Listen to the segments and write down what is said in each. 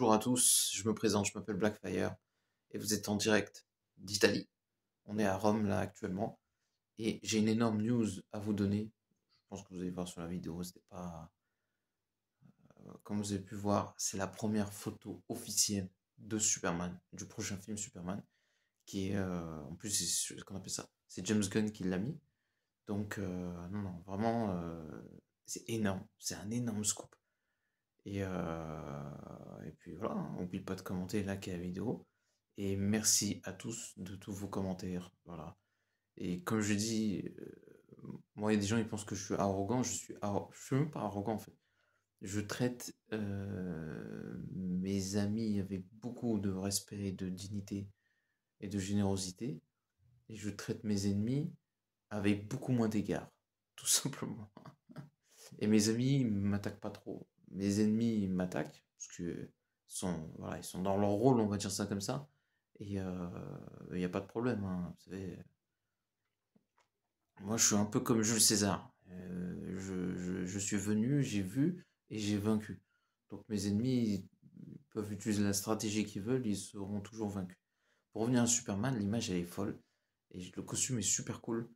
Bonjour à tous, je me présente, je m'appelle Blackfire et vous êtes en direct d'Italie. On est à Rome là actuellement et j'ai une énorme news à vous donner. Je pense que vous allez voir sur la vidéo, c'est pas. Euh, comme vous avez pu voir, c'est la première photo officielle de Superman, du prochain film Superman, qui est. Euh, en plus, c'est ce qu'on appelle ça. C'est James Gunn qui l'a mis. Donc, euh, non, non, vraiment, c'est énorme. C'est un énorme scoop. Et, euh, et puis voilà, n'oublie hein, pas de commenter, liker la vidéo. Et merci à tous de tous vos commentaires. Voilà. Et comme je dis, euh, moi, il y a des gens qui pensent que je suis arrogant. Je suis, suis même pas arrogant en fait. Je traite euh, mes amis avec beaucoup de respect, de dignité et de générosité. Et je traite mes ennemis avec beaucoup moins d'égard, tout simplement. Et mes amis m'attaquent pas trop mes ennemis m'attaquent, parce que sont, ils sont dans leur rôle, on va dire ça comme ça, et il euh, n'y a pas de problème. Hein, Moi, je suis un peu comme Jules César. Euh, je, suis venu, j'ai vu et j'ai vaincu. Donc mes ennemis peuvent utiliser la stratégie qu'ils veulent, ils seront toujours vaincus. Pour revenir à Superman, l'image elle est folle et le costume est super cool.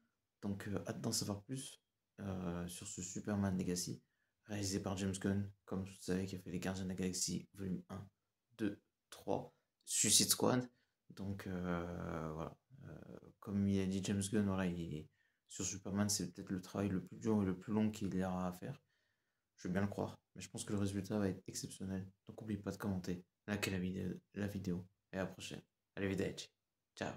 Donc euh, hâte d'en savoir plus sur ce Superman Legacy réalisé par James Gunn, comme vous savez, qui a fait Les Gardiens de la Galaxie, volume 1, 2, 3, Suicide Squad. Donc euh, voilà, euh, comme il a dit James Gunn, sur Superman, c'est peut-être le travail le plus dur et le plus long qu'il aura à faire. Je veux bien le croire, mais je pense que le résultat va être exceptionnel. Donc n'oubliez pas de commenter, liker la vidéo, et à la prochaine. Allez, vidéo. Ciao